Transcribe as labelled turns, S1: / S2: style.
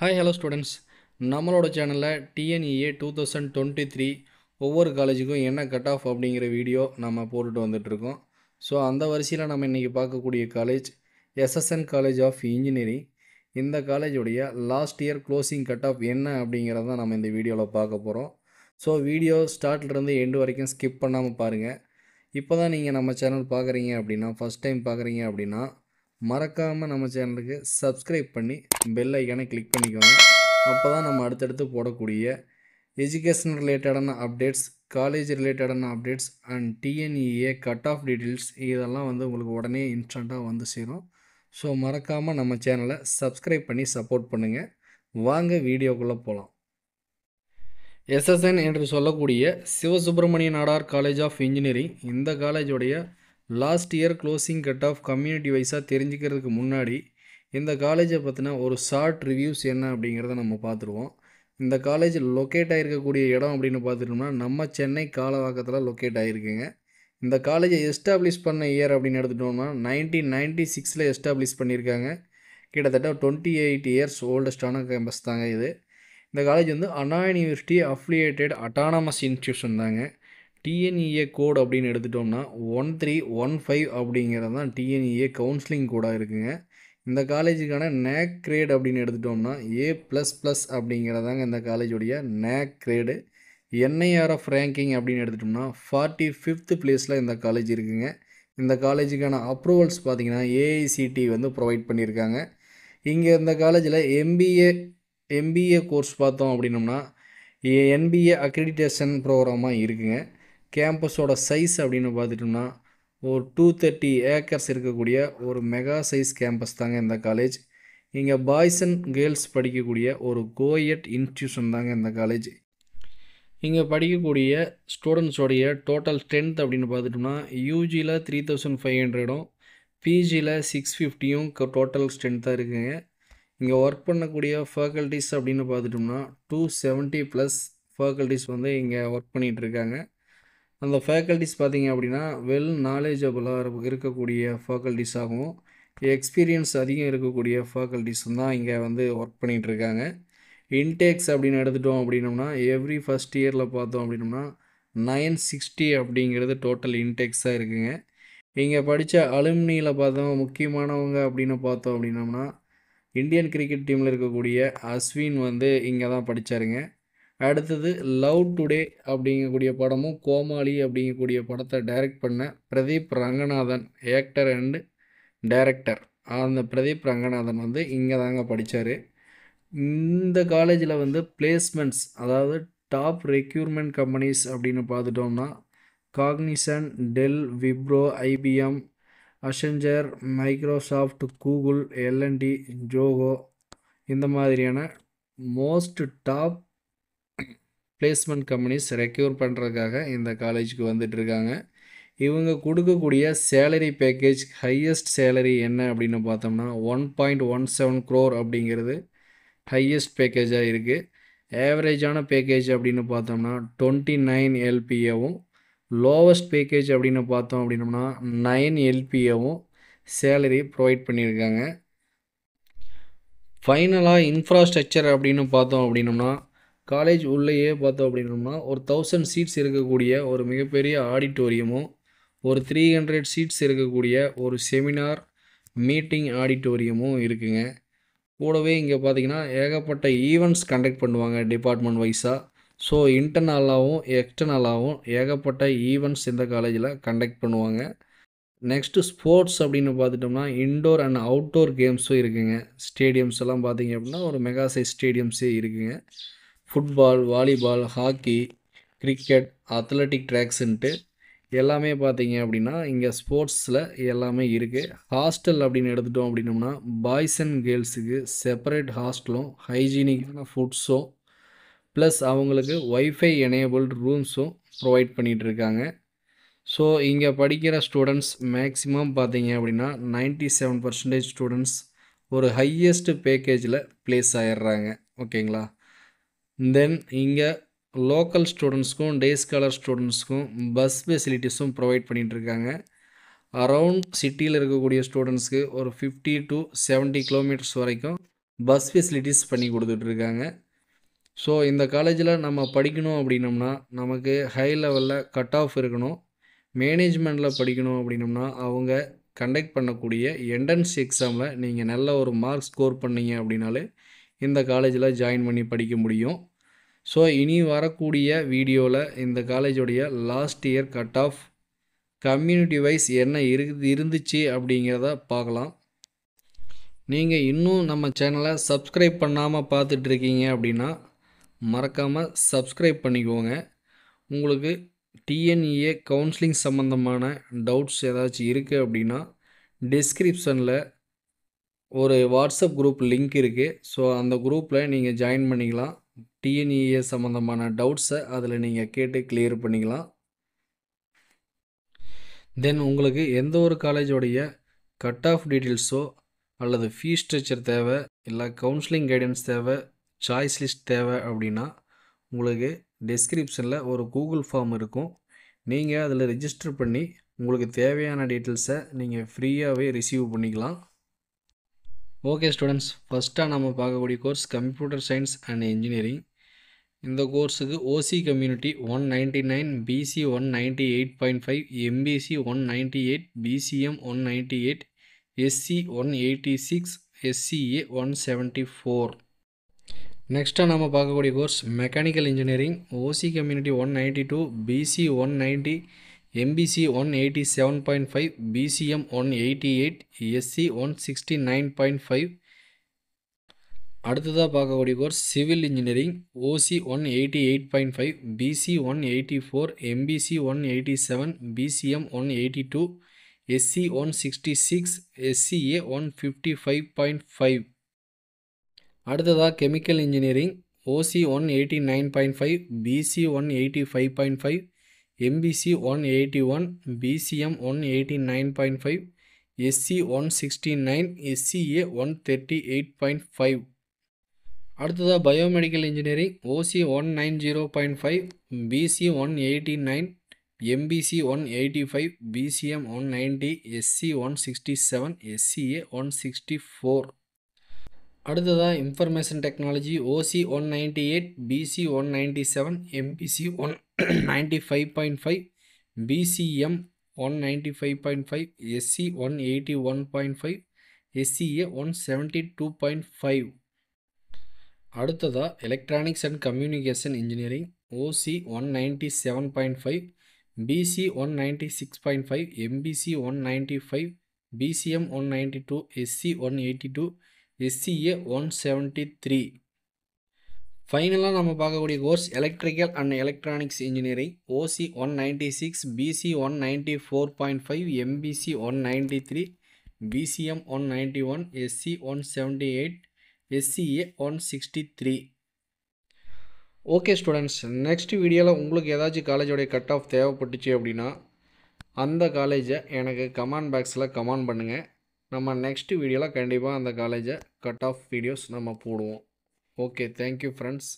S1: hi hello students நம்மளோட சேனலில் TNEA two thousand twenty three ஒவ்வொரு காலேஜுக்கும் என்ன கட் ஆஃப் அப்படிங்கிற வீடியோ நம்ம போட்டுட்டு வந்துட்ருக்கோம் ஸோ அந்த வரிசையில் நம்ம இன்றைக்கி பார்க்கக்கூடிய college SSN college of engineering இந்த காலேஜுடைய last year closing cut off என்ன அப்படிங்கிறத தான் நம்ம இந்த வீடியோவில் பார்க்க போகிறோம் ஸோ வீடியோ ஸ்டார்ட்லேருந்து எண்டு வரைக்கும் ஸ்கிப் பண்ணாமல் பாருங்கள் இப்போ தான் நீங்கள் நம்ம சேனல் பார்க்குறீங்க அப்படின்னா ஃபஸ்ட் டைம் பார்க்குறீங்க அப்படின்னா மறக்காமல் நம்ம சேனலுக்கு சப்ஸ்கிரைப் பண்ணி பெல் ஐக்கானை கிளிக் பண்ணிக்கோங்க அப்போ தான் நம்ம அடுத்தடுத்து போடக்கூடிய எஜுகேஷன் ரிலேட்டடான அப்டேட்ஸ் காலேஜ் ரிலேட்டடான updates and TNEA cut off details இதெல்லாம் வந்து உங்களுக்கு உடனே இன்ஸ்டண்ட்டாக வந்து சேரும் ஸோ மறக்காமல் நம்ம சேனலை சப்ஸ்கிரைப் பண்ணி சப்போர்ட் பண்ணுங்கள் வாங்க வீடியோக்குள்ளே போகலாம் எஸ்எஸ்என் என்று சொல்லக்கூடிய Sivasubramaniya Nadar college of engineering இந்த காலேஜுடைய last year closing cut off community வைஸாக தெரிஞ்சுக்கிறதுக்கு முன்னாடி இந்த காலேஜை பற்றின ஒரு ஷார்ட் ரிவ்யூஸ் என்ன அப்படிங்கிறத நம்ம பார்த்துருவோம் இந்த காலேஜ் லொக்கேட் ஆகிருக்கக்கூடிய இடம் அப்படின்னு பார்த்துட்டோம்னா நம்ம சென்னை காலவாக்கத்தில் லொக்கேட் ஆகிருக்குங்க இந்த காலேஜை எஸ்டாப்ளிஷ் பண்ண இயர் அப்படின்னு எடுத்துட்டோம்னா நைன்டீன் நைன்டி சிக்ஸில் எஸ்டாப்ளிஷ் பண்ணியிருக்காங்க கிட்டத்தட்ட டுவெண்ட்டி எயிட் இயர்ஸ் ஓல்டஸ்டான கேம்பஸ் தாங்க இது இந்த காலேஜ் வந்து Anna university affiliated autonomous institution தாங்க டிஎன்இஏ கோட் e அப்படின்னு எடுத்துட்டோம்னா ஒன் த்ரீ ஒன் ஃபைவ் அப்படிங்கிறது தான் டிஎன்இஏ கவுன்சிலிங் கோடாக இருக்குங்க இந்த காலேஜுக்கான நேக் கிரேட் அப்படின்னு எடுத்துட்டோம்னா ஏ ப்ளஸ் ப்ளஸ் அப்படிங்கிறதாங்க இந்த காலேஜுடைய நேக் கிரேடு என்ஐஆர்எஃப் ரேங்கிங் அப்படின்னு எடுத்துட்டோம்னா ஃபார்ட்டி ஃபிஃப்த்து பிளேஸில் இந்த காலேஜ் இருக்குங்க இந்த காலேஜுக்கான அப்ரூவல்ஸ் பார்த்திங்கன்னா ஏஐசிடி வந்து ப்ரொவைட் பண்ணியிருக்காங்க இங்கே இந்த காலேஜில் எம்பிஏ எம்பிஏ கோர்ஸ் பார்த்தோம் அப்படின்னோம்னா என்பிஏ அக்ரிடிட்டேஷன் ப்ரோக்ராமாக இருக்குதுங்க கேம்பஸோட சைஸ் அப்படின்னு பார்த்துட்டோம்னா ஒரு டூ தேர்ட்டி ஏக்கர்ஸ் இருக்கக்கூடிய ஒரு மெகா சைஸ் கேம்பஸ் தாங்க இந்த காலேஜ் இங்கே பாய்ஸ் அண்ட் கேர்ள்ஸ் படிக்கக்கூடிய ஒரு கோயட் இன்ஸ்டியூஷன் தாங்க இந்த காலேஜ் இங்கே படிக்கக்கூடிய ஸ்டூடெண்ட்ஸோடைய டோட்டல் ஸ்ட்ரென்த் அப்படின்னு பார்த்துட்டோம்னா யூஜியில் த்ரீ தௌசண்ட் ஃபைவ் ஹண்ட்ரடும் பிஜியில் சிக்ஸ் ஃபிஃப்டியும் டோட்டல் ஸ்ட்ரென்த்தாக இருக்குங்க இங்கே ஒர்க் பண்ணக்கூடிய ஃபேக்கல்ட்டிஸ் அப்படின்னு பார்த்துட்டோம்னா டூ செவன்ட்டி ப்ளஸ் ஃபேக்கல்ட்டிஸ் வந்து இங்கே ஒர்க் பண்ணிகிட்டு இருக்காங்க அந்த ஃபேக்கல்டிஸ் பார்த்திங்க அப்படின்னா வெல் நாலேஜபுளாக இருக்கக்கூடிய ஆகும் எக்ஸ்பீரியன்ஸ் அதிகம் இருக்கக்கூடிய ஃபேக்கல்டிஸ் தான் இங்கே வந்து ஒர்க் பண்ணிகிட்ருக்காங்க இன்டேக்ஸ் அப்படின்னு எடுத்துட்டோம் அப்படின்னோம்னா எவ்ரி ஃபஸ்ட் இயரில் பார்த்தோம் அப்படின்னோம்னா நைன் சிக்ஸ்டி அப்படிங்கிறது டோட்டல் இன்டேக்ஸாக இருக்குங்க இங்கே படித்த அலுமினியில் பார்த்தோம் முக்கியமானவங்க அப்படின்னு பார்த்தோம் அப்படின்னோம்னா இந்தியன் கிரிக்கெட் டீமில் இருக்கக்கூடிய அஸ்வின் வந்து இங்கே தான் படித்தாருங்க அடுத்தது லவ் டுடே அப்படிங்கக்கூடிய படமும் கோமாளி அப்படிங்கக்கூடிய படத்தை டைரக்ட் பண்ண Pradeep Ranganathan actor and director அந்த பிரதீப் ரங்கநாதன் வந்து இங்கே தாங்க படித்தார் இந்த காலேஜில் வந்து பிளேஸ்மெண்ட்ஸ் அதாவது டாப் ரெக்யூர்மெண்ட் கம்பெனிஸ் அப்படின்னு பார்த்துட்டோம்னா Cognizant Dell Wipro IBM Accenture Microsoft Google L and T Zoho இந்த மாதிரியான most top placement companies require பண்ணுறதுக்காக இந்த காலேஜுக்கு வந்துட்டுருக்காங்க இவங்க கொடுக்கக்கூடிய சேலரி பேக்கேஜ் ஹையஸ்ட் சேலரி என்ன அப்படின்னு பார்த்தோம்னா one point one seven crore அப்படிங்கிறது ஹையஸ்ட் பேக்கேஜாக இருக்குது ஆவரேஜான பேக்கேஜ் அப்படின்னு பார்த்தோம்னா டுவெண்ட்டி நைன் எல்பிஏவும் லோவஸ்ட் பேக்கேஜ் அப்படின்னு பார்த்தோம் அப்படின்னோம்னா நைன் எல்பிஏவும் சேலரி ப்ரொவைட் பண்ணியிருக்காங்க ஃபைனலாக இன்ஃப்ராஸ்ட்ரக்சர் அப்படின்னு பார்த்தோம் அப்படின்னோம்னா காலேஜ் உள்ளேயே பார்த்தோம் அப்படின்னோம்னா ஒரு தௌசண்ட் சீட்ஸ் இருக்கக்கூடிய ஒரு மிகப்பெரிய ஆடிட்டோரியமும் ஒரு த்ரீ ஹண்ட்ரட் சீட்ஸ் இருக்கக்கூடிய ஒரு செமினார் மீட்டிங் ஆடிட்டோரியமும் இருக்குங்க கூடவே இங்கே பார்த்திங்கன்னா ஏகப்பட்ட ஈவெண்ட்ஸ் கண்டக்ட் பண்ணுவாங்க டிபார்ட்மெண்ட் வைஸாக ஸோ இன்டர்னலாகவும் எக்ஸ்டர்னலாகவும் ஏகப்பட்ட ஈவெண்ட்ஸ் இந்த காலேஜில் கண்டக்ட் பண்ணுவாங்க நெக்ஸ்ட்டு ஸ்போர்ட்ஸ் அப்படின்னு பார்த்துட்டோம்னா இன்டோர் அண்ட் அவுட்டோர் கேம்ஸும் இருக்குதுங்க ஸ்டேடியம்ஸ் எல்லாம் பார்த்திங்க அப்படின்னா ஒரு மெகா சைஸ் ஸ்டேடியம்ஸே இருக்குதுங்க football volleyball hockey cricket athletic ட்ராக்ஸுன்ட்டு எல்லாமே பார்த்தீங்க அப்படின்னா இங்கே ஸ்போர்ட்ஸில் எல்லாமே இருக்குது ஹாஸ்டல் அப்படின்னு எடுத்துட்டோம் அப்படின்னோம்னா பாய்ஸ் அண்ட் கேர்ள்ஸுக்கு செப்பரேட் ஹாஸ்டலும் ஹைஜீனிக்கான ஃபுட்ஸும் ப்ளஸ் அவங்களுக்கு ஒய்ஃபை எனேபிள்டு ரூம்ஸும் ப்ரொவைட் பண்ணிகிட்ருக்காங்க ஸோ இங்கே படிக்கிற ஸ்டூடெண்ட்ஸ் மேக்ஸிமம் பார்த்தீங்க அப்படின்னா நைன்ட்டி செவன் பர்சன்டேஜ் ஸ்டூடெண்ட்ஸ் ஒரு ஹையஸ்ட் பேக்கேஜில் ப்ளேஸ் ஆயிடுறாங்க ஓகேங்களா தென் இங்கே லோக்கல் ஸ்டூடெண்ட்ஸ்க்கும் டே ஸ்காலர் ஸ்டூடெண்ட்ஸ்க்கும் பஸ் ஃபெசிலிட்டிஸும் ப்ரொவைட் பண்ணிகிட்ருக்காங்க அரவுண்ட் சிட்டியில் இருக்கக்கூடிய ஸ்டூடெண்ட்ஸ்க்கு ஒரு ஃபிஃப்டி டு செவன்ட்டி கிலோமீட்டர்ஸ் வரைக்கும் பஸ் ஃபெசிலிட்டிஸ் பண்ணி கொடுத்துட்ருக்காங்க ஸோ இந்த காலேஜில் நம்ம படிக்கணும் அப்படின்னோம்னா நமக்கு ஹை லெவலில் கட் ஆஃப் இருக்கணும் மேனேஜ்மெண்ட்டில் படிக்கணும் அப்படின்னோம்னா அவங்க கண்டக்ட் பண்ணக்கூடிய என்ட்ரன்ஸ் எக்ஸாமில் நீங்கள் நல்ல ஒரு மார்க் ஸ்கோர் பண்ணீங்க அப்படின்னாலே இந்த காலேஜில் ஜாயின் பண்ணி படிக்க முடியும் ஸோ இனி வரக்கூடிய வீடியோவில் இந்த காலேஜோடைய last year cut off community wise என்ன இரு இருந்துச்சு அப்படிங்கிறத பார்க்கலாம் நீங்கள் இன்னும் நம்ம சேனலை சப்ஸ்கிரைப் பண்ணாமல் பார்த்துட்ருக்கீங்க அப்படின்னா மறக்காமல் சப்ஸ்கிரைப் பண்ணிக்கோங்க உங்களுக்கு டிஎன்இஏ கவுன்சிலிங் சம்மந்தமான டவுட்ஸ் ஏதாச்சும் இருக்குது அப்படின்னா டிஸ்கிரிப்ஷனில் ஒரு வாட்ஸ்அப் குரூப் லிங்க் இருக்குது ஸோ அந்த குரூப்பில் நீங்கள் ஜாயின் பண்ணிக்கலாம் டிஎன்இஏ e சம்மந்தமான டவுட்ஸை அதில் நீங்கள் கேட்டு கிளியர் பண்ணிக்கலாம் தென் உங்களுக்கு எந்த ஒரு காலேஜோடைய கட் ஆஃப் டீட்டெயில்ஸோ அல்லது ஃபீஸ் ஸ்ட்ரக்சர் தேவை இல்லை கவுன்சிலிங் கைடன்ஸ் தேவை சாய்ஸ் லிஸ்ட் தேவை அப்படின்னா உங்களுக்கு டிஸ்கிரிப்ஷனில் ஒரு கூகுள் ஃபார்ம் இருக்கும் நீங்கள் அதில் ரிஜிஸ்டர் பண்ணி உங்களுக்கு தேவையான டீட்டெயில்ஸை நீங்கள் ஃப்ரீயாகவே ரிசீவ் பண்ணிக்கலாம் ஓகே ஸ்டூடெண்ட்ஸ் ஃபஸ்ட்டாக நம்ம பார்க்கக்கூடிய course computer science and engineering இந்த கோர்ஸுக்கு OC community one ninety nine BC one ninety eight point five MBC one ninety eight BCM one ninety eight SC one eighty six SCA one seventy four நெக்ஸ்ட்டாக நம்ம பார்க்கக்கூடிய course mechanical engineering OC community one ninety two BC one ninety MBC 187.5 BCM 188 SC 169.5 அடுத்துதா பார்க்க வேண்டியது civil engineering OC 188.5 BC 184 MBC 187 BCM 182 SC 166 ACE 155.5 அடுத்துதா chemical engineering OC 189.5 BC 185.5 MBC one eighty one BCM one eighty nine point five SC one sixty nine SCA one thirty eight point five அடுத்ததாக biomedical engineering OC one nine zero point five BC one eighty nine MBC one eighty five BCM one ninety SC one sixty seven SCA one sixty four அடுத்ததாக information technology OC one ninety eight BC one ninety seven MBC one ninety five point five BCM one ninety five point five SC one eighty one point five SCA one seventy two point five அடுத்ததாக electronics and communication engineering OC one ninety seven point five BC one ninety six point five MBC one ninety five BCM one ninety two SC one eighty two SCA one seventy three ஃபைனலாக நம்ம பார்க்கக்கூடிய course electrical and electronics engineering OC one ninety six PC one ninety four point five MBC one ninety three BCM one ninety one SC one seventy eight SCA one sixty three okay students next வீடியோவில் உங்களுக்கு ஏதாச்சும் காலேஜோடைய cut off தேவைப்பட்டுச்சு அப்படின்னா அந்த காலேஜை எனக்கு command பாக்ஸில் comment பண்ணுங்கள் நம்ம நெக்ஸ்ட் வீடியோவில் கண்டிப்பாக அந்த காலேஜை கட் ஆஃப் வீடியோஸ் நம்ம போடுவோம் ஓகே தேங்க்யூ ஃப்ரெண்ட்ஸ்